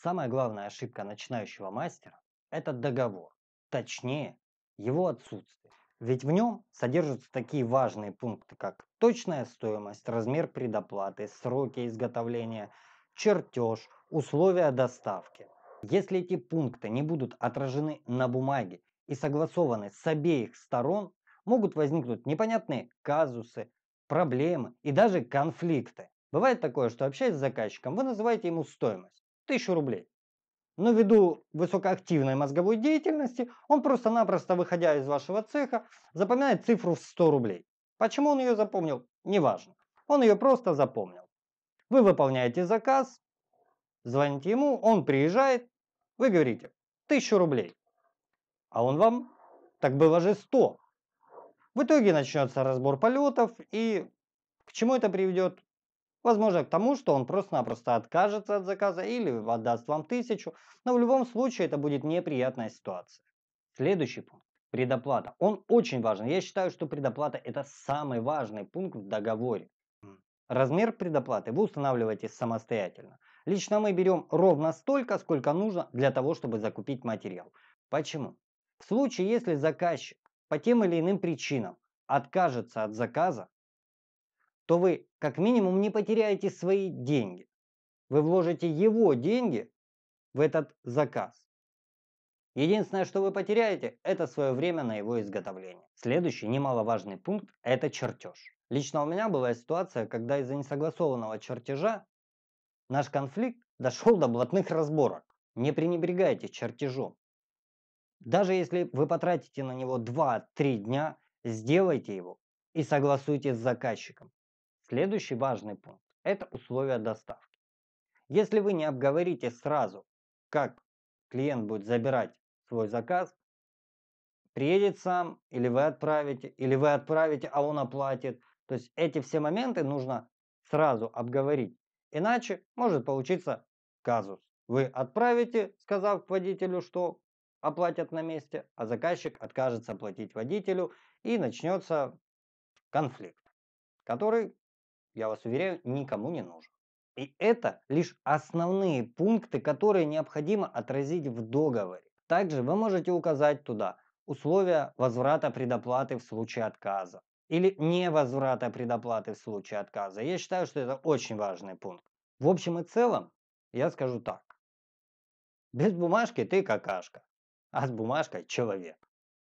Самая главная ошибка начинающего мастера – это договор, точнее, его отсутствие. Ведь в нем содержатся такие важные пункты, как точная стоимость, размер предоплаты, сроки изготовления, чертеж, условия доставки. Если эти пункты не будут отражены на бумаге и согласованы с обеих сторон, могут возникнуть непонятные казусы, проблемы и даже конфликты. Бывает такое, что общаясь с заказчиком, вы называете ему стоимость, тысячу рублей. Но ввиду высокоактивной мозговой деятельности, он просто-напросто, выходя из вашего цеха, запоминает цифру в 100 рублей. Почему он ее запомнил, неважно. Он ее просто запомнил. Вы выполняете заказ, звоните ему, он приезжает, вы говорите 1000 рублей. А он вам, так было же 100. В итоге начнется разбор полетов и к чему это приведет, Возможно к тому, что он просто-напросто откажется от заказа или отдаст вам тысячу, но в любом случае это будет неприятная ситуация. Следующий пункт. Предоплата. Он очень важен. Я считаю, что предоплата это самый важный пункт в договоре. Размер предоплаты вы устанавливаете самостоятельно. Лично мы берем ровно столько, сколько нужно для того, чтобы закупить материал. Почему? В случае, если заказчик по тем или иным причинам откажется от заказа, то вы как минимум не потеряете свои деньги. Вы вложите его деньги в этот заказ. Единственное, что вы потеряете, это свое время на его изготовление. Следующий немаловажный пункт – это чертеж. Лично у меня была ситуация, когда из-за несогласованного чертежа наш конфликт дошел до блатных разборок. Не пренебрегайте чертежом. Даже если вы потратите на него 2-3 дня, сделайте его и согласуйте с заказчиком. Следующий важный пункт – это условия доставки. Если вы не обговорите сразу, как клиент будет забирать свой заказ, приедет сам, или вы отправите, или вы отправите, а он оплатит. То есть эти все моменты нужно сразу обговорить. Иначе может получиться казус. Вы отправите, сказав водителю, что оплатят на месте, а заказчик откажется платить водителю и начнется конфликт, который я вас уверяю, никому не нужен. И это лишь основные пункты, которые необходимо отразить в договоре. Также вы можете указать туда условия возврата предоплаты в случае отказа или невозврата предоплаты в случае отказа. Я считаю, что это очень важный пункт. В общем и целом, я скажу так. Без бумажки ты какашка, а с бумажкой человек.